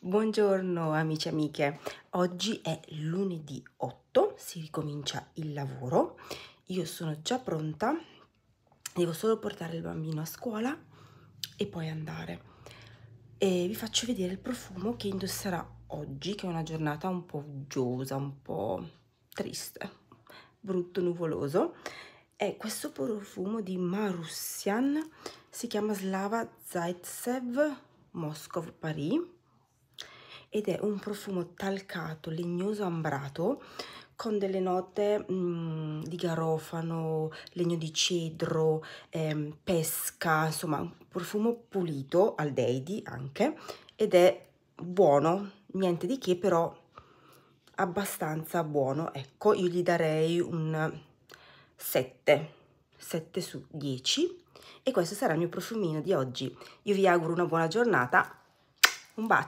Buongiorno amici e amiche, oggi è lunedì 8, si ricomincia il lavoro, io sono già pronta, devo solo portare il bambino a scuola e poi andare. E vi faccio vedere il profumo che indosserà oggi, che è una giornata un po' uggiosa, un po' triste, brutto, nuvoloso. È questo profumo di Marussian, si chiama Slava Zaitsev Moscow Paris ed è un profumo talcato, legnoso, ambrato con delle note mh, mm, di garofano, legno di cedro, ehm, pesca, insomma un profumo pulito, al deidi anche, ed è buono, niente di che però abbastanza buono, ecco io gli darei un 7, 7 su 10 e questo sarà il mio profumino di oggi. Io vi auguro una buona giornata, un bacio!